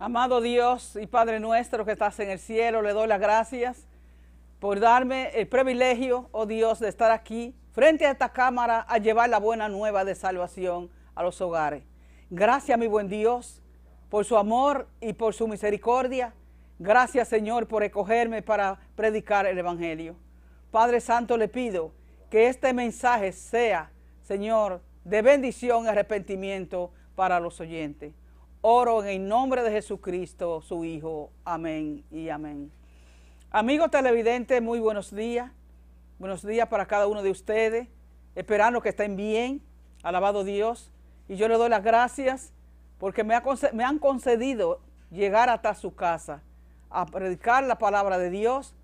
Amado Dios y Padre nuestro que estás en el cielo, le doy las gracias por darme el privilegio, oh Dios, de estar aquí frente a esta cámara a llevar la buena nueva de salvación a los hogares. Gracias, mi buen Dios, por su amor y por su misericordia. Gracias, Señor, por escogerme para predicar el Evangelio. Padre Santo, le pido que este mensaje sea, Señor, de bendición y arrepentimiento para los oyentes. Oro en el nombre de Jesucristo, su Hijo. Amén y amén. Amigos televidentes, muy buenos días. Buenos días para cada uno de ustedes. Esperando que estén bien. Alabado Dios. Y yo le doy las gracias porque me, me han concedido llegar hasta su casa a predicar la palabra de Dios,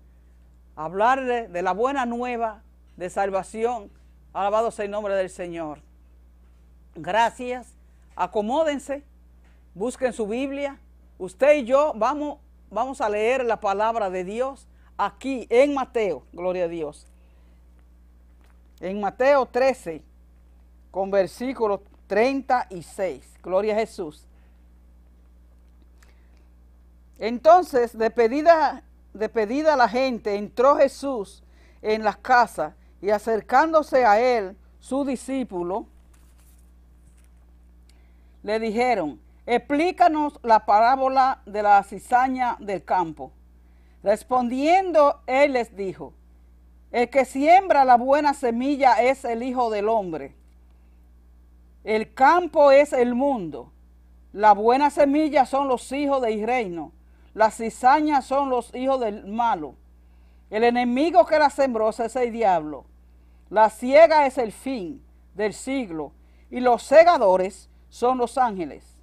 hablarle de la buena nueva de salvación. Alabado sea el nombre del Señor. Gracias. Acomódense busquen su Biblia. Usted y yo vamos, vamos a leer la palabra de Dios aquí en Mateo, gloria a Dios. En Mateo 13, con versículo 36, gloria a Jesús. Entonces, de pedida, a la gente, entró Jesús en las casas y acercándose a él, su discípulo, le dijeron, explícanos la parábola de la cizaña del campo. Respondiendo, él les dijo, el que siembra la buena semilla es el Hijo del Hombre. El campo es el mundo. La buena semilla son los hijos del reino. la cizañas son los hijos del malo. El enemigo que la sembró es el diablo. La ciega es el fin del siglo. Y los segadores son los ángeles.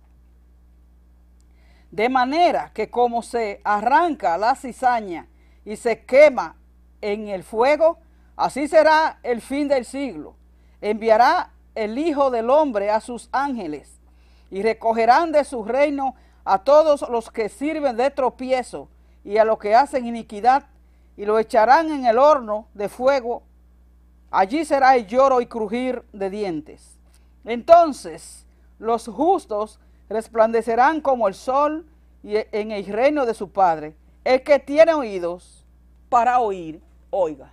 De manera que como se arranca la cizaña y se quema en el fuego, así será el fin del siglo. Enviará el Hijo del Hombre a sus ángeles y recogerán de su reino a todos los que sirven de tropiezo y a los que hacen iniquidad y lo echarán en el horno de fuego. Allí será el lloro y crujir de dientes. Entonces los justos resplandecerán como el sol y e, en el reino de su Padre. El que tiene oídos para oír, oiga.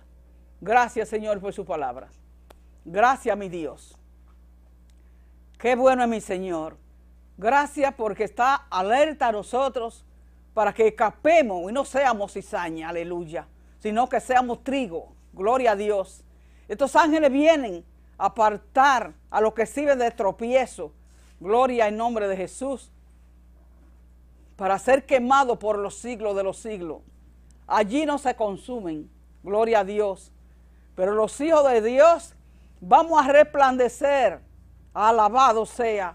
Gracias, Señor, por su palabra. Gracias, mi Dios. Qué bueno es mi Señor. Gracias porque está alerta a nosotros para que escapemos y no seamos cizaña, aleluya, sino que seamos trigo. Gloria a Dios. Estos ángeles vienen a apartar a los que sirven de tropiezo, Gloria en nombre de Jesús. Para ser quemado por los siglos de los siglos. Allí no se consumen. Gloria a Dios. Pero los hijos de Dios vamos a resplandecer. Alabado sea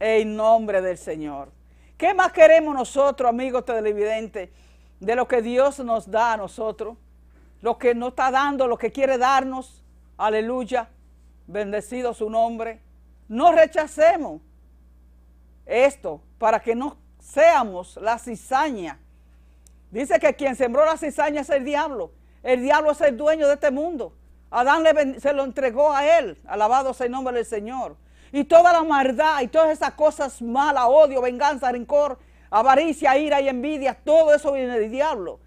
en nombre del Señor. ¿Qué más queremos nosotros, amigos televidentes, de lo que Dios nos da a nosotros? Lo que nos está dando, lo que quiere darnos. Aleluya. Bendecido su nombre. No rechacemos esto para que no seamos la cizaña. Dice que quien sembró la cizaña es el diablo. El diablo es el dueño de este mundo. Adán se lo entregó a él. Alabado sea el nombre del Señor. Y toda la maldad y todas esas cosas malas, odio, venganza, rencor, avaricia, ira y envidia, todo eso viene del diablo.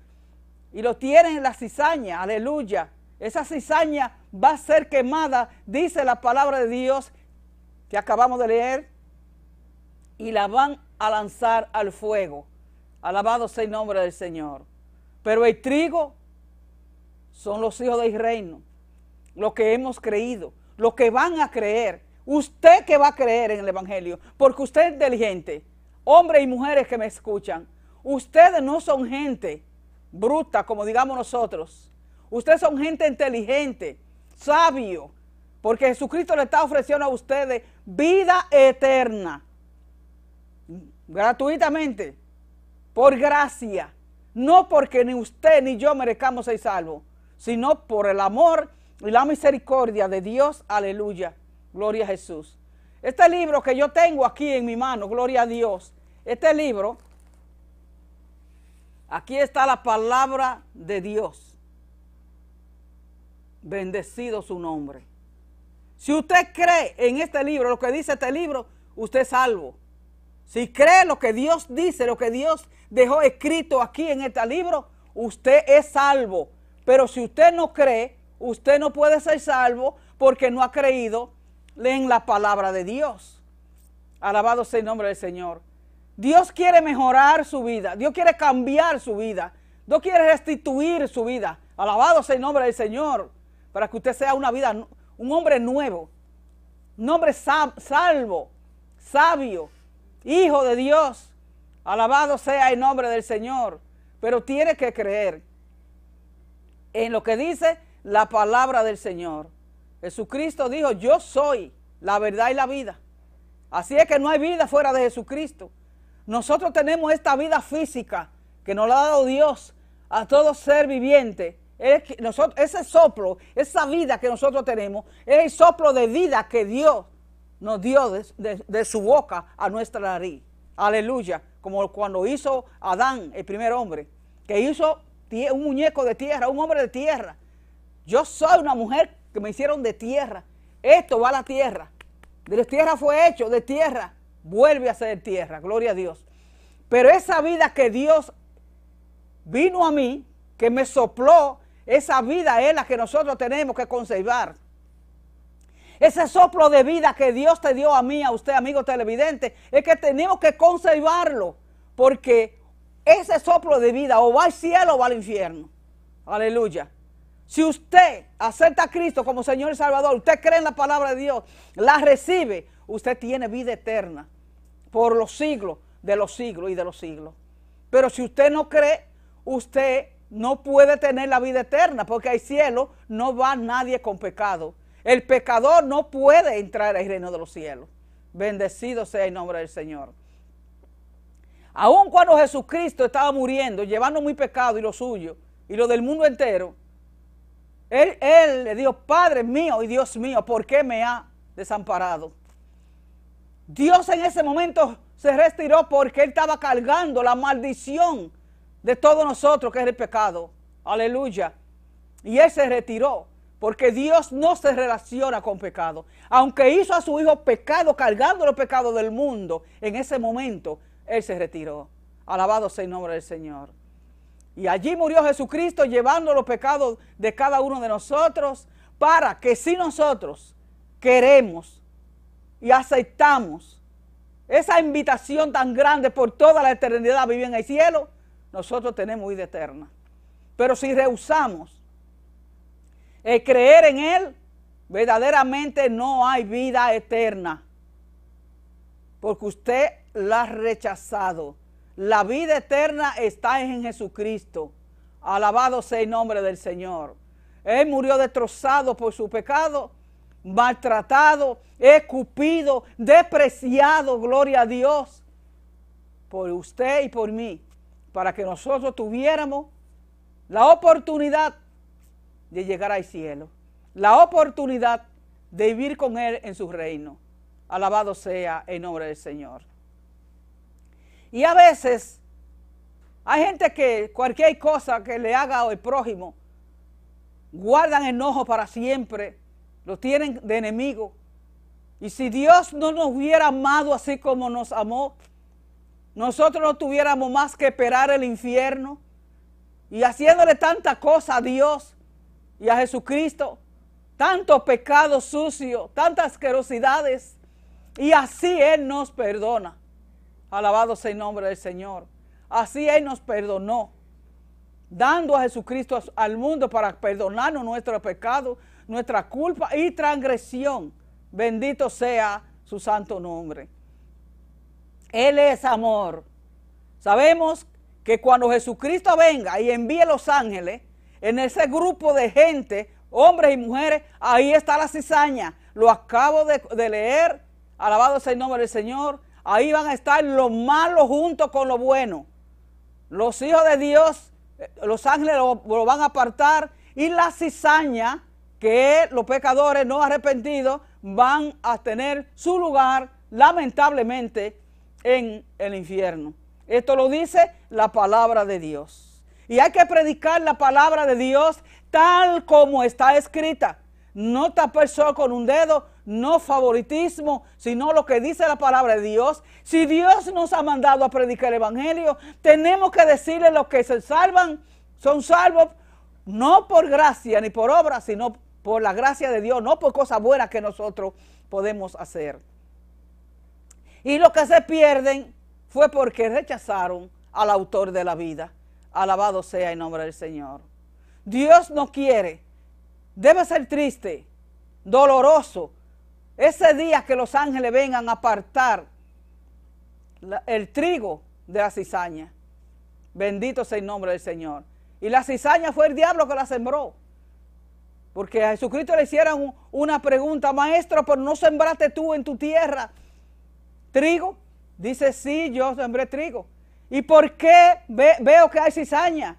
Y lo tienen en la cizaña, aleluya. Esa cizaña va a ser quemada, dice la palabra de Dios que acabamos de leer y la van a lanzar al fuego. Alabado sea el nombre del Señor. Pero el trigo son los hijos del reino, los que hemos creído, los que van a creer. Usted que va a creer en el Evangelio, porque usted es inteligente, hombres y mujeres que me escuchan, ustedes no son gente bruta como digamos nosotros. Ustedes son gente inteligente, sabio, porque Jesucristo le está ofreciendo a ustedes vida eterna gratuitamente, por gracia, no porque ni usted ni yo merezcamos ser salvos, sino por el amor y la misericordia de Dios, aleluya, gloria a Jesús. Este libro que yo tengo aquí en mi mano, gloria a Dios, este libro, aquí está la palabra de Dios. Bendecido su nombre. Si usted cree en este libro, lo que dice este libro, usted es salvo. Si cree lo que Dios dice, lo que Dios dejó escrito aquí en este libro, usted es salvo. Pero si usted no cree, usted no puede ser salvo porque no ha creído leen la palabra de Dios. Alabado sea el nombre del Señor. Dios quiere mejorar su vida. Dios quiere cambiar su vida. Dios quiere restituir su vida. Alabado sea el nombre del Señor. Para que usted sea una vida, un hombre nuevo. Un hombre salvo, sabio, hijo de Dios. Alabado sea el nombre del Señor. Pero tiene que creer en lo que dice la palabra del Señor. Jesucristo dijo, yo soy la verdad y la vida. Así es que no hay vida fuera de Jesucristo. Nosotros tenemos esta vida física que nos la ha dado Dios a todo ser viviente. ese soplo, esa vida que nosotros tenemos, es el soplo de vida que Dios nos dio de, su boca a nuestra nariz. Aleluya. Como cuando hizo Adán, el primer hombre, que hizo un muñeco de tierra, un hombre de tierra. Yo soy una mujer que me hicieron de tierra. Esto va a la tierra. De la tierra fue hecho, de tierra. Vuelve a ser tierra, gloria a Dios. Pero esa vida que Dios vino a mí, que me sopló, esa vida es la que nosotros tenemos que conservar. Ese soplo de vida que Dios te dio a mí, a usted, amigo televidente, es que tenemos que conservarlo, porque ese soplo de vida o va al cielo o va al infierno. Aleluya. Si usted acepta a Cristo como Señor y Salvador, usted cree en la palabra de Dios, la recibe, usted tiene vida eterna por los siglos de los siglos y de los siglos. Pero si usted no cree, usted no puede tener la vida eterna, porque al cielo no va nadie con pecado. El pecador no puede entrar al reino de los cielos. Bendecido sea el nombre del Señor. Aun cuando Jesucristo estaba muriendo, llevando mi pecado y lo suyo, y lo del mundo entero, él, él le dijo, Padre mío y Dios mío, ¿por qué me ha desamparado? Dios en ese momento se retiró porque él estaba cargando la maldición de todos nosotros, que es el pecado. Aleluya. Y él se retiró. Porque Dios no se relaciona con pecado. Aunque hizo a su hijo pecado, cargando los pecados del mundo, en ese momento Él se retiró. Alabado sea el nombre del Señor. Y allí murió Jesucristo llevando los pecados de cada uno de nosotros para que si nosotros queremos y aceptamos esa invitación tan grande por toda la eternidad a vivir en el cielo, nosotros tenemos vida eterna. Pero si rehusamos el creer en Él, verdaderamente no hay vida eterna. Porque usted la ha rechazado. La vida eterna está en Jesucristo. Alabado sea el nombre del Señor. Él murió destrozado por su pecado, maltratado, escupido, despreciado, gloria a Dios, por usted y por mí, para que nosotros tuviéramos la oportunidad de llegar al cielo, la oportunidad de vivir con Él en su reino. Alabado sea el nombre del Señor. Y a veces hay gente que cualquier cosa que le haga el prójimo, guardan enojo para siempre, lo tienen de enemigo. Y si Dios no nos hubiera amado así como nos amó, nosotros no tuviéramos más que esperar el infierno. Y haciéndole tanta cosa a Dios, y a Jesucristo, tanto pecado sucio, tantas asquerosidades, y así Él nos perdona. Alabado sea el nombre del Señor. Así Él nos perdonó, dando a Jesucristo al mundo para perdonarnos nuestro pecado, nuestra culpa y transgresión. Bendito sea su santo nombre. Él es amor. Sabemos que cuando Jesucristo venga y envíe los ángeles, en ese grupo de gente, hombres y mujeres, ahí está la cizaña. Lo acabo de, leer, alabado sea el nombre del Señor. Ahí van a estar los malos junto con lo bueno. Los hijos de Dios, eh, los ángeles lo, van a apartar y la cizaña que los pecadores no arrepentidos van a tener su lugar lamentablemente en el infierno. Esto lo dice la palabra de Dios. Y hay que predicar la palabra de Dios tal como está escrita. No tapar sol con un dedo, no favoritismo, sino lo que dice la palabra de Dios. Si Dios nos ha mandado a predicar el Evangelio, tenemos que decirle los que se salvan, son salvos, no por gracia ni por obra, sino por la gracia de Dios, no por cosas buenas que nosotros podemos hacer. Y lo que se pierden fue porque rechazaron al autor de la vida. Alabado sea el nombre del Señor. Dios no quiere. Debe ser triste, doloroso. Ese día que los ángeles vengan a apartar el trigo de la cizaña. Bendito sea el nombre del Señor. Y la cizaña fue el diablo que la sembró. Porque a Jesucristo le hicieron una pregunta, maestro, por no sembraste tú en tu tierra trigo. Dice, sí, yo sembré trigo. ¿Y por qué veo que hay cizaña?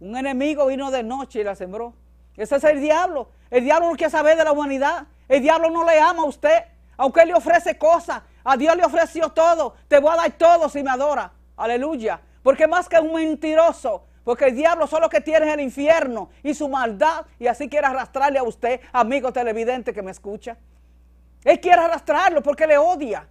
Un enemigo vino de noche y la sembró. Ese es el diablo. El diablo no quiere saber de la humanidad. El diablo no le ama a usted. Aunque él le ofrece cosas. A Dios le ofreció todo. Te voy a dar todo si me adora. Aleluya. Porque más que un mentiroso. Porque el diablo solo que tiene es el infierno y su maldad. Y así quiere arrastrarle a usted, amigo televidente que me escucha. Él quiere arrastrarlo porque le odia.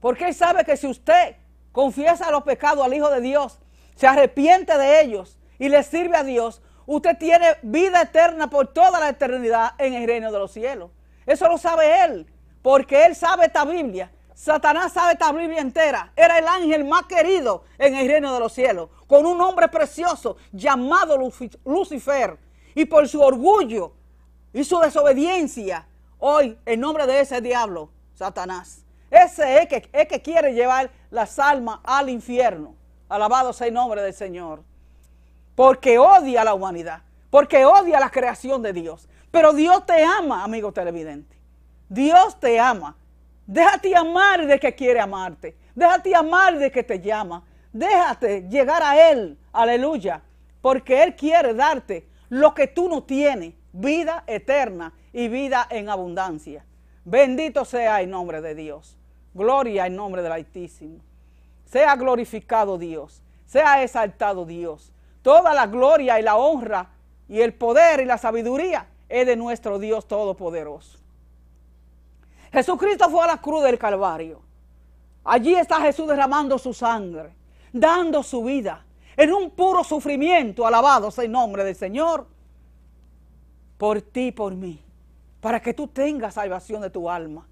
Porque Él sabe que si usted confiesa los pecados al Hijo de Dios, se arrepiente de ellos y le sirve a Dios, usted tiene vida eterna por toda la eternidad en el reino de los cielos. Eso lo sabe Él, porque Él sabe esta Biblia. Satanás sabe esta Biblia entera. Era el ángel más querido en el reino de los cielos, con un nombre precioso llamado Lucifer. Y por su orgullo y su desobediencia, hoy en nombre de ese diablo, Satanás, ese es que, que quiere llevar las almas al infierno. Alabado sea el nombre del Señor. Porque odia a la humanidad. Porque odia la creación de Dios. Pero Dios te ama, amigo televidente. Dios te ama. Déjate amar de que quiere amarte. Déjate amar de que te llama. Déjate llegar a Él. Aleluya. Porque Él quiere darte lo que tú no tienes. Vida eterna y vida en abundancia. Bendito sea el nombre de Dios. Gloria en nombre del Altísimo. Sea glorificado Dios, sea exaltado Dios. Toda la gloria y la honra y el poder y la sabiduría es de nuestro Dios Todopoderoso. Jesucristo fue a la cruz del Calvario. Allí está Jesús derramando su sangre, dando su vida en un puro sufrimiento, alabado sea el nombre del Señor, por ti, por mí, para que tú tengas salvación de tu alma.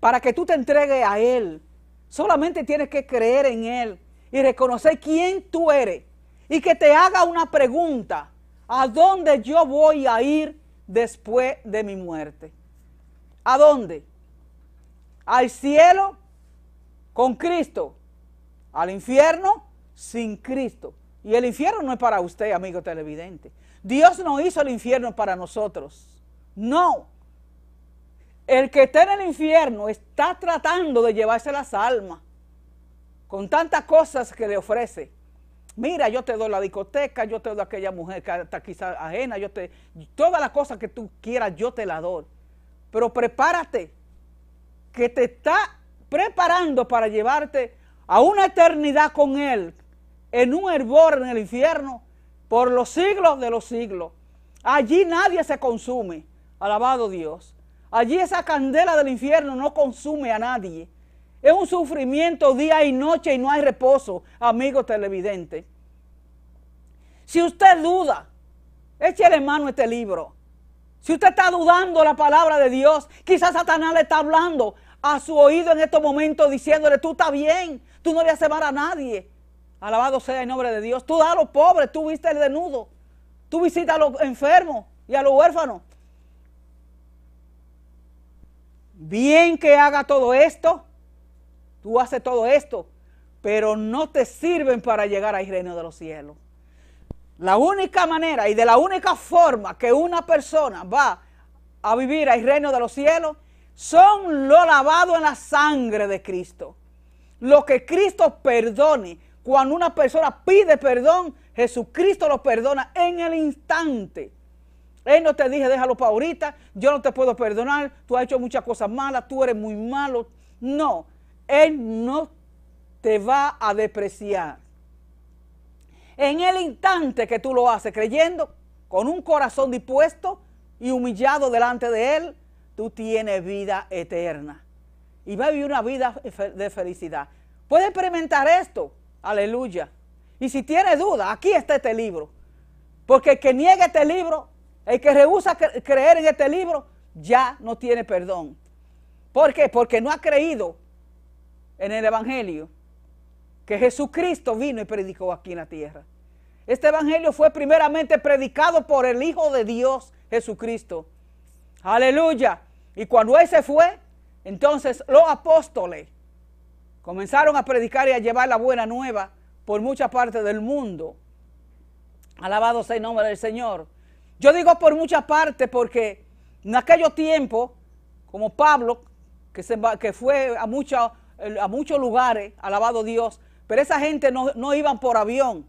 Para que tú te entregues a Él, solamente tienes que creer en Él y reconocer quién tú eres y que te haga una pregunta, ¿a dónde yo voy a ir después de mi muerte? ¿A dónde? ¿Al cielo con Cristo? ¿Al infierno sin Cristo? Y el infierno no es para usted, amigo televidente. Dios no hizo el infierno para nosotros. No. El que está en el infierno está tratando de llevarse las almas con tantas cosas que le ofrece. Mira, yo te doy la discoteca, yo te doy aquella mujer que está quizás ajena, yo te, todas las cosas que tú quieras, yo te las doy. Pero prepárate, que te está preparando para llevarte a una eternidad con Él, en un hervor en el infierno, por los siglos de los siglos. Allí nadie se consume. Alabado Dios. Allí esa candela del infierno no consume a nadie. Es un sufrimiento día y noche y no hay reposo, amigo televidente. Si usted duda, échele mano a este libro. Si usted está dudando la palabra de Dios, quizás Satanás le está hablando a su oído en estos momentos diciéndole, tú estás bien, tú no le haces mal a nadie. Alabado sea el nombre de Dios. Tú da a los pobres, tú viste el desnudo, tú visitas a los enfermos y a los huérfanos. bien que haga todo esto, tú haces todo esto, pero no te sirven para llegar al reino de los cielos. La única manera y de la única forma que una persona va a vivir al reino de los cielos son lo lavado en la sangre de Cristo. Lo que Cristo perdone, cuando una persona pide perdón, Jesucristo lo perdona en el instante. Él no te dije, déjalo para ahorita, yo no te puedo perdonar, tú has hecho muchas cosas malas, tú eres muy malo. No, Él no te va a depreciar. En el instante que tú lo haces creyendo, con un corazón dispuesto y humillado delante de Él, tú tienes vida eterna. Y va a vivir una vida de felicidad. Puedes experimentar esto. Aleluya. Y si tienes duda, aquí está este libro. Porque el que niegue este libro el que rehúsa creer en este libro ya no tiene perdón. ¿Por qué? Porque no ha creído en el Evangelio que Jesucristo vino y predicó aquí en la tierra. Este Evangelio fue primeramente predicado por el Hijo de Dios, Jesucristo. Aleluya. Y cuando Él se fue, entonces los apóstoles comenzaron a predicar y a llevar la buena nueva por mucha parte del mundo. Alabado sea el nombre del Señor. Yo digo por muchas partes porque en aquellos tiempos, como Pablo, que, fue a, muchos lugares, alabado Dios, pero esa gente no, no iban por avión.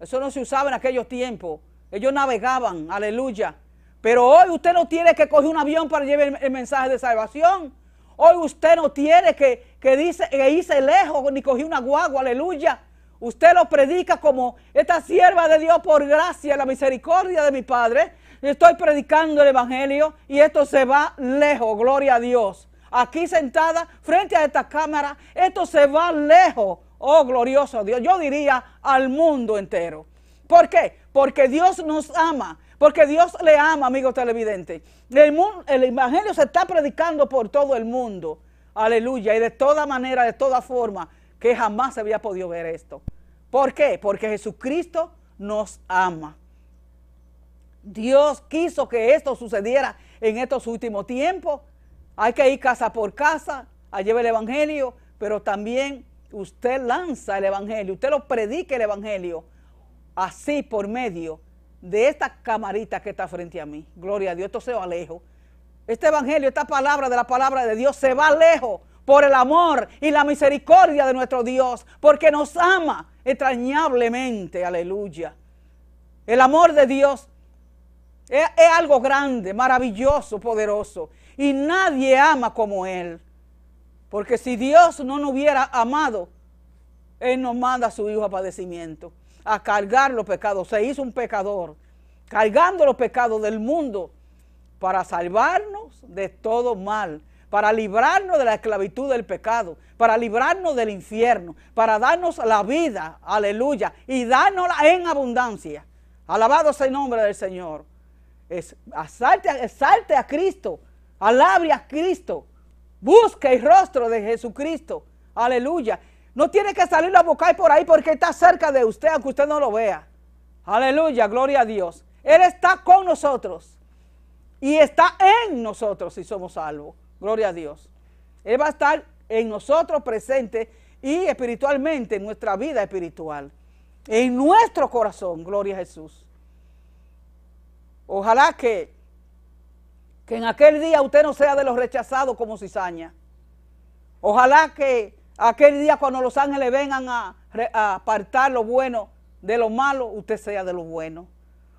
Eso no se usaba en aquellos tiempos. Ellos navegaban, aleluya. Pero hoy usted no tiene que coger un avión para llevar el, mensaje de salvación. Hoy usted no tiene que, dice, que irse lejos ni coger una guagua, aleluya. Usted lo predica como esta sierva de Dios por gracia, la misericordia de mi Padre. Estoy predicando el Evangelio y esto se va lejos, gloria a Dios. Aquí sentada frente a esta cámara, esto se va lejos, oh glorioso Dios. Yo diría al mundo entero. ¿Por qué? Porque Dios nos ama, porque Dios le ama, amigo televidente. El, mundo, el Evangelio se está predicando por todo el mundo. Aleluya. Y de toda manera, de toda forma, que jamás se había podido ver esto. ¿Por qué? Porque Jesucristo nos ama. Dios quiso que esto sucediera en estos últimos tiempos. Hay que ir casa por casa, a llevar el Evangelio, pero también usted lanza el Evangelio, usted lo predique el Evangelio, así por medio de esta camarita que está frente a mí. Gloria a Dios, esto se va lejos. Este Evangelio, esta palabra de la palabra de Dios se va lejos por el amor y la misericordia de nuestro Dios, porque nos ama extrañablemente, aleluya. El amor de Dios es, es algo grande, maravilloso, poderoso, y nadie ama como Él, porque si Dios no nos hubiera amado, Él nos manda a su Hijo a padecimiento, a cargar los pecados, se hizo un pecador, cargando los pecados del mundo para salvarnos de todo mal para librarnos de la esclavitud del pecado, para librarnos del infierno, para darnos la vida, aleluya, y dárnosla en abundancia. Alabado sea el nombre del Señor. Es, asalte, exalte a Cristo, Alabre a Cristo, busque el rostro de Jesucristo, aleluya. No tiene que salir a buscar por ahí porque está cerca de usted, aunque usted no lo vea. Aleluya, gloria a Dios. Él está con nosotros y está en nosotros si somos salvos. Gloria a Dios. Él va a estar en nosotros presente y espiritualmente en nuestra vida espiritual, en nuestro corazón, gloria a Jesús. Ojalá que, que en aquel día usted no sea de los rechazados como cizaña. Ojalá que aquel día cuando los ángeles vengan a, apartar lo bueno de lo malo, usted sea de lo bueno.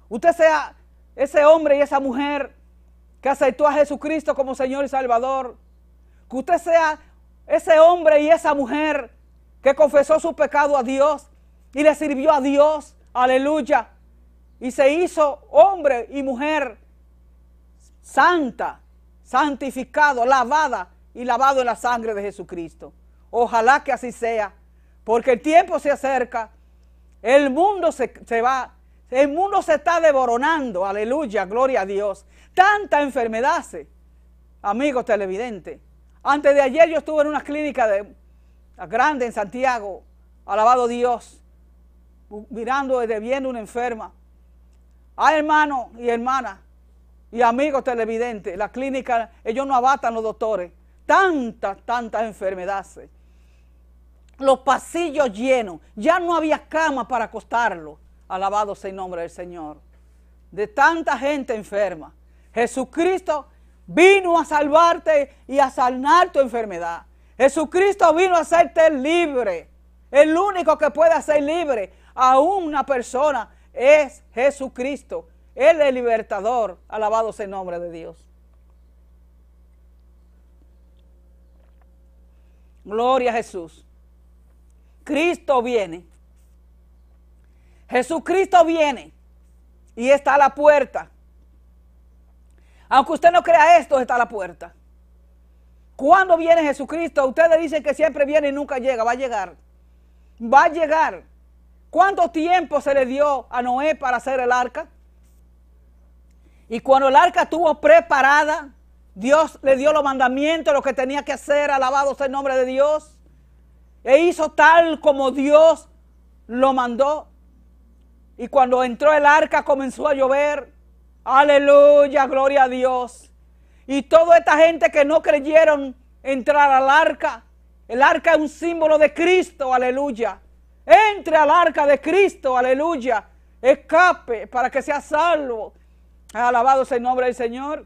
Usted sea ese hombre y esa mujer que aceptó a Jesucristo como Señor y Salvador, que usted sea ese hombre y esa mujer que confesó su pecado a Dios y le sirvió a Dios, aleluya, y se hizo hombre y mujer santa, santificado, lavada y lavado en la sangre de Jesucristo. Ojalá que así sea, porque el tiempo se acerca, el mundo se, va, el mundo se está devoronando, aleluya, gloria a Dios. Tanta enfermedad, amigos televidentes. Antes de ayer yo estuve en una clínica grande en Santiago, alabado Dios, mirando desde viendo una enferma. Ah hermanos y hermanas y amigos televidentes, la clínica, ellos no abatan los doctores. Tantas, tantas enfermedades. Los pasillos llenos, ya no había cama para acostarlo. Alabado sea el nombre del Señor. De tanta gente enferma. Jesucristo vino a salvarte y a sanar tu enfermedad. Jesucristo vino a hacerte libre. El único que puede hacer libre a una persona es Jesucristo. Él es libertador. Alabado sea el nombre de Dios. Gloria a Jesús. Cristo viene. Jesucristo viene y está a la puerta. Aunque usted no crea esto, está la puerta. ¿Cuándo viene Jesucristo? Ustedes dicen que siempre viene y nunca llega. Va a llegar. Va a llegar. ¿Cuánto tiempo se le dio a Noé para hacer el arca? Y cuando el arca estuvo preparada, Dios le dio los mandamientos, lo que tenía que hacer, alabado sea el nombre de Dios. E hizo tal como Dios lo mandó. Y cuando entró el arca comenzó a llover. Aleluya, gloria a Dios. Y toda esta gente que no creyeron entrar al arca. El arca es un símbolo de Cristo, aleluya. Entre al arca de Cristo, aleluya. Escape para que sea salvo. Alabado sea el nombre del Señor.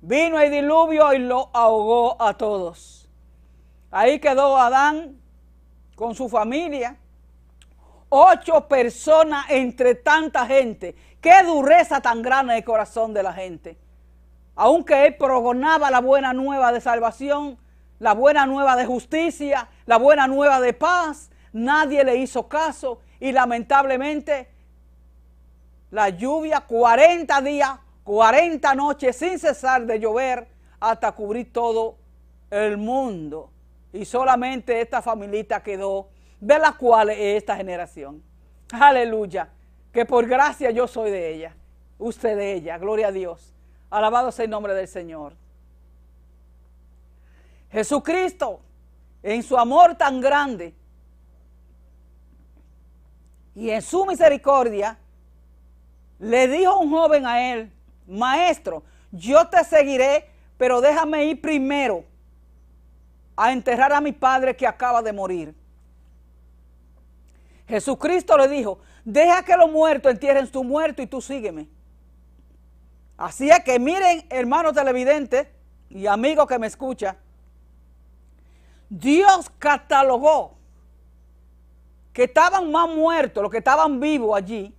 Vino el diluvio y lo ahogó a todos. Ahí quedó Adán con su familia. Ocho personas entre tanta gente. Qué dureza tan grande el corazón de la gente. Aunque él progonaba la buena nueva de salvación, la buena nueva de justicia, la buena nueva de paz, nadie le hizo caso y lamentablemente la lluvia 40 días, 40 noches sin cesar de llover hasta cubrir todo el mundo. Y solamente esta familita quedó de la cual es esta generación. Aleluya que por gracia yo soy de ella, usted de ella, gloria a Dios. Alabado sea el nombre del Señor. Jesucristo, en su amor tan grande y en su misericordia, le dijo a un joven a él, maestro, yo te seguiré, pero déjame ir primero a enterrar a mi padre que acaba de morir. Jesucristo le dijo, Deja que los muertos entierren su muerto y tú sígueme. Así es que miren, hermanos televidentes y amigos que me escuchan, Dios catalogó que estaban más muertos, los que estaban vivos allí,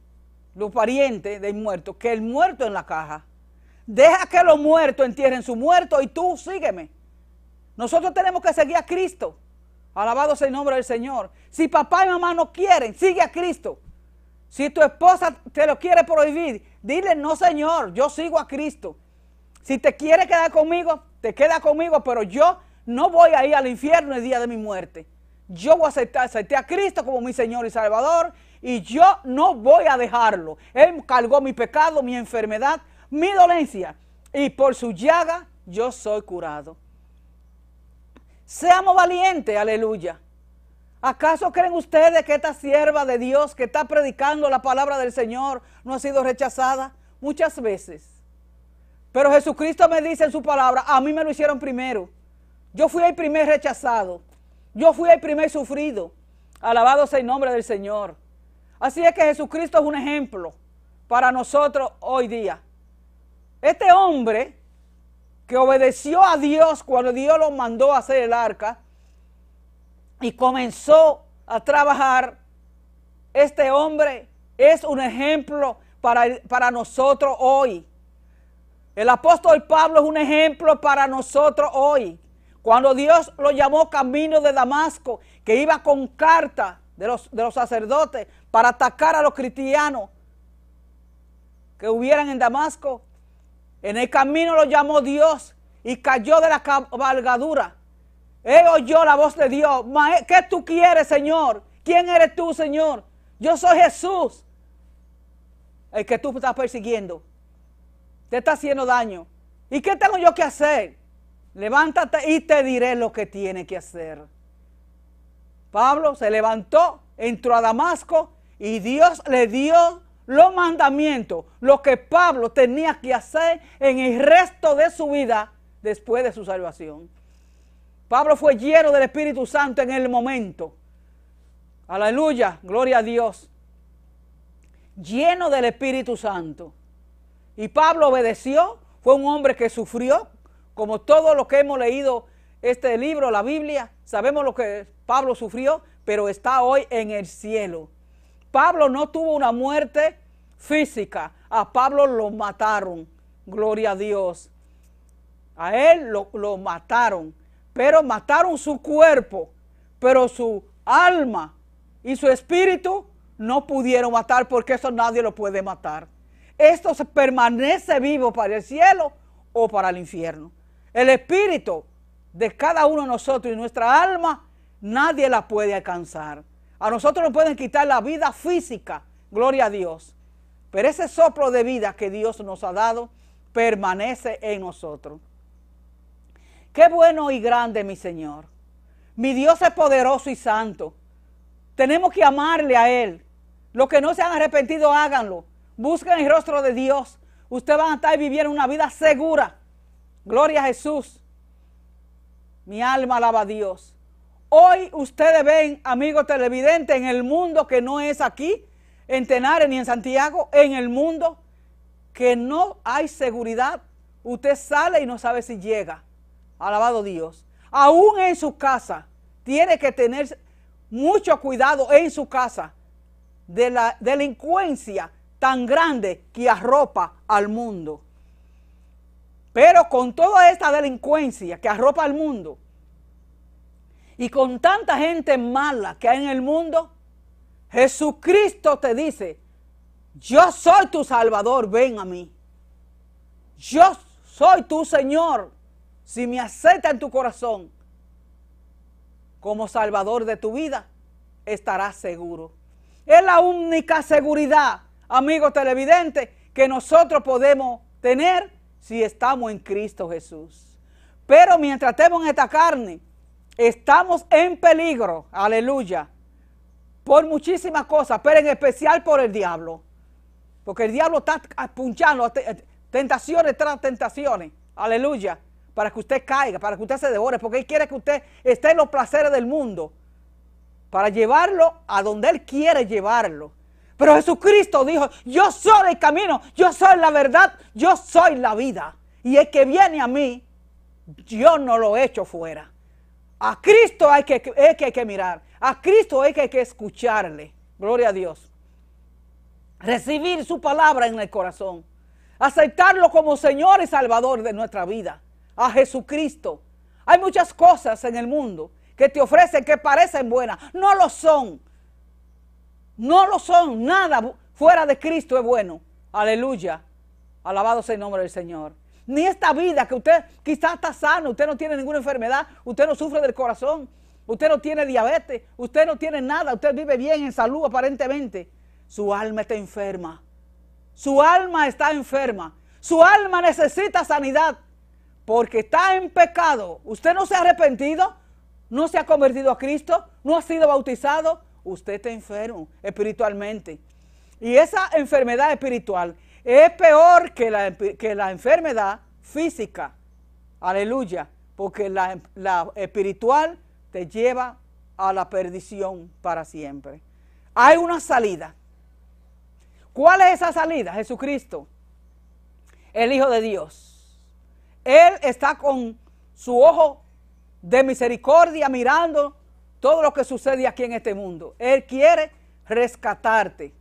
los parientes del muerto, que el muerto en la caja. Deja que los muertos entierren su muerto y tú sígueme. Nosotros tenemos que seguir a Cristo. Alabado sea el nombre del Señor. Si papá y mamá no quieren, sigue a Cristo. Si tu esposa te lo quiere prohibir, dile, no señor, yo sigo a Cristo. Si te quiere quedar conmigo, te queda conmigo, pero yo no voy a ir al infierno el día de mi muerte. Yo voy a aceptar, acepté a Cristo como mi Señor y Salvador y yo no voy a dejarlo. Él cargó mi pecado, mi enfermedad, mi dolencia y por su llaga yo soy curado. Seamos valientes, aleluya. ¿Acaso creen ustedes que esta sierva de Dios que está predicando la palabra del Señor no ha sido rechazada? Muchas veces. Pero Jesucristo me dice en su palabra, a mí me lo hicieron primero. Yo fui el primer rechazado. Yo fui el primer sufrido. Alabado sea el nombre del Señor. Así es que Jesucristo es un ejemplo para nosotros hoy día. Este hombre que obedeció a Dios cuando Dios lo mandó a hacer el arca, y comenzó a trabajar, este hombre es un ejemplo para, para nosotros hoy. El apóstol Pablo es un ejemplo para nosotros hoy. Cuando Dios lo llamó camino de Damasco, que iba con carta de los, de los sacerdotes para atacar a los cristianos que hubieran en Damasco, en el camino lo llamó Dios y cayó de la cabalgadura He oyó la voz de Dios. Eh, ¿Qué tú quieres, Señor? ¿Quién eres tú, Señor? Yo soy Jesús. El que tú estás persiguiendo. Te está haciendo daño. ¿Y qué tengo yo que hacer? Levántate y te diré lo que tiene que hacer. Pablo se levantó, entró a Damasco y Dios le dio los mandamientos, lo que Pablo tenía que hacer en el resto de su vida después de su salvación. Pablo fue lleno del Espíritu Santo en el momento. Aleluya, gloria a Dios. Lleno del Espíritu Santo. Y Pablo obedeció, fue un hombre que sufrió, como todos los que hemos leído este libro, la Biblia, sabemos lo que Pablo sufrió, pero está hoy en el cielo. Pablo no tuvo una muerte física, a Pablo lo mataron, gloria a Dios. A él lo, lo mataron pero mataron su cuerpo, pero su alma y su espíritu no pudieron matar porque eso nadie lo puede matar. Esto permanece vivo para el cielo o para el infierno. El espíritu de cada uno de nosotros y nuestra alma, nadie la puede alcanzar. A nosotros nos pueden quitar la vida física, gloria a Dios. Pero ese soplo de vida que Dios nos ha dado permanece en nosotros. Qué bueno y grande mi Señor. Mi Dios es poderoso y santo. Tenemos que amarle a Él. Los que no se han arrepentido, háganlo. Busquen el rostro de Dios. Ustedes van a estar viviendo una vida segura. Gloria a Jesús. Mi alma alaba a Dios. Hoy ustedes ven, amigos televidentes, en el mundo que no es aquí, en Tenares ni en Santiago, en el mundo que no hay seguridad. Usted sale y no sabe si llega alabado Dios, aún en su casa, tiene que tener mucho cuidado en su casa de la delincuencia tan grande que arropa al mundo. Pero con toda esta delincuencia que arropa al mundo y con tanta gente mala que hay en el mundo, Jesucristo te dice, yo soy tu Salvador, ven a mí. Yo soy tu Señor, si me acepta en tu corazón como salvador de tu vida, estarás seguro. Es la única seguridad, amigos televidentes, que nosotros podemos tener si estamos en Cristo Jesús. Pero mientras estemos en esta carne, estamos en peligro, aleluya, por muchísimas cosas, pero en especial por el diablo. Porque el diablo está apunchando tentaciones tras tentaciones, aleluya para que usted caiga, para que usted se devore, porque Él quiere que usted esté en los placeres del mundo, para llevarlo a donde Él quiere llevarlo. Pero Jesucristo dijo, yo soy el camino, yo soy la verdad, yo soy la vida. Y el que viene a mí, yo no lo echo fuera. A Cristo hay que, hay que, hay que mirar, a Cristo hay que, hay que escucharle. Gloria a Dios. Recibir su palabra en el corazón. Aceptarlo como Señor y Salvador de nuestra vida a Jesucristo. Hay muchas cosas en el mundo que te ofrecen que parecen buenas. No lo son. No lo son. Nada fuera de Cristo es bueno. Aleluya. Alabado sea el nombre del Señor. Ni esta vida que usted quizás está sano, usted no tiene ninguna enfermedad, usted no sufre del corazón, usted no tiene diabetes, usted no tiene nada, usted vive bien en salud aparentemente. Su alma está enferma. Su alma está enferma. Su alma necesita sanidad porque está en pecado, usted no se ha arrepentido, no se ha convertido a Cristo, no ha sido bautizado, usted está enfermo espiritualmente. Y esa enfermedad espiritual es peor que la, enfermedad física. Aleluya, porque la espiritual te lleva a la perdición para siempre. Hay una salida. ¿Cuál es esa salida? Jesucristo, el Hijo de Dios él está con su ojo de misericordia mirando todo lo que sucede aquí en este mundo. Él quiere rescatarte.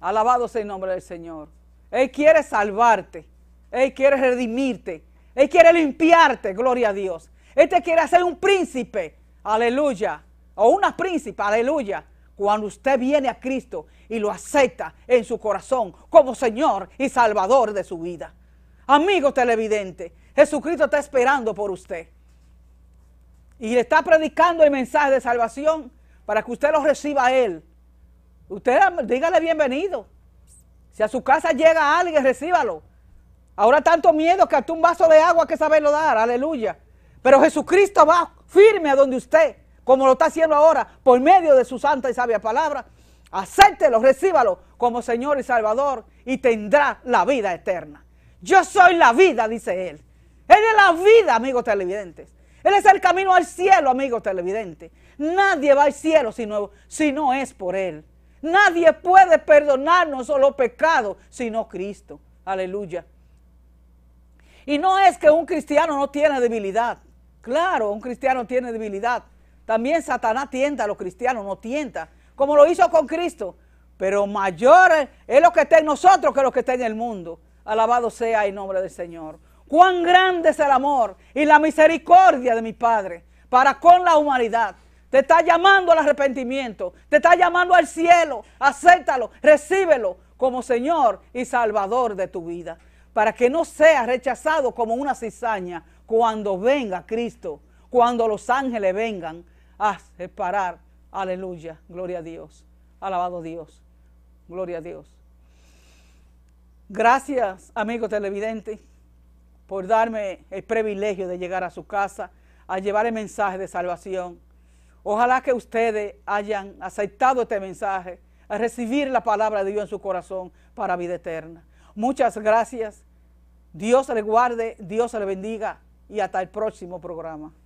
Alabado sea el nombre del Señor. Él quiere salvarte. Él quiere redimirte. Él quiere limpiarte, gloria a Dios. Él te quiere hacer un príncipe, aleluya. O una príncipe, aleluya. Cuando usted viene a Cristo y lo acepta en su corazón como Señor y Salvador de su vida. Amigo televidente, Jesucristo está esperando por usted. Y le está predicando el mensaje de salvación para que usted lo reciba a Él. Usted dígale bienvenido. Si a su casa llega alguien, recíbalo. Ahora tanto miedo que hasta un vaso de agua que saberlo dar. Aleluya. Pero Jesucristo va firme a donde usted, como lo está haciendo ahora, por medio de su santa y sabia palabra. Acéptelo, recíbalo como Señor y Salvador y tendrá la vida eterna. Yo soy la vida, dice Él. Él es la vida, amigos televidentes. Él es el camino al cielo, amigos televidentes. Nadie va al cielo si no, si no es por Él. Nadie puede perdonarnos los pecados sino Cristo. Aleluya. Y no es que un cristiano no tiene debilidad. Claro, un cristiano tiene debilidad. También Satanás tienta a los cristianos, no tienta, como lo hizo con Cristo. Pero mayor es lo que está en nosotros que lo que está en el mundo. Alabado sea el nombre del Señor cuán grande es el amor y la misericordia de mi Padre para con la humanidad. Te está llamando al arrepentimiento, te está llamando al cielo, acéptalo, recíbelo como Señor y Salvador de tu vida, para que no seas rechazado como una cizaña cuando venga Cristo, cuando los ángeles vengan a separar. Aleluya, gloria a Dios, alabado Dios, gloria a Dios. Gracias, amigo televidente por darme el privilegio de llegar a su casa a llevar el mensaje de salvación. Ojalá que ustedes hayan aceptado este mensaje, a recibir la palabra de Dios en su corazón para vida eterna. Muchas gracias. Dios le guarde, Dios le bendiga y hasta el próximo programa.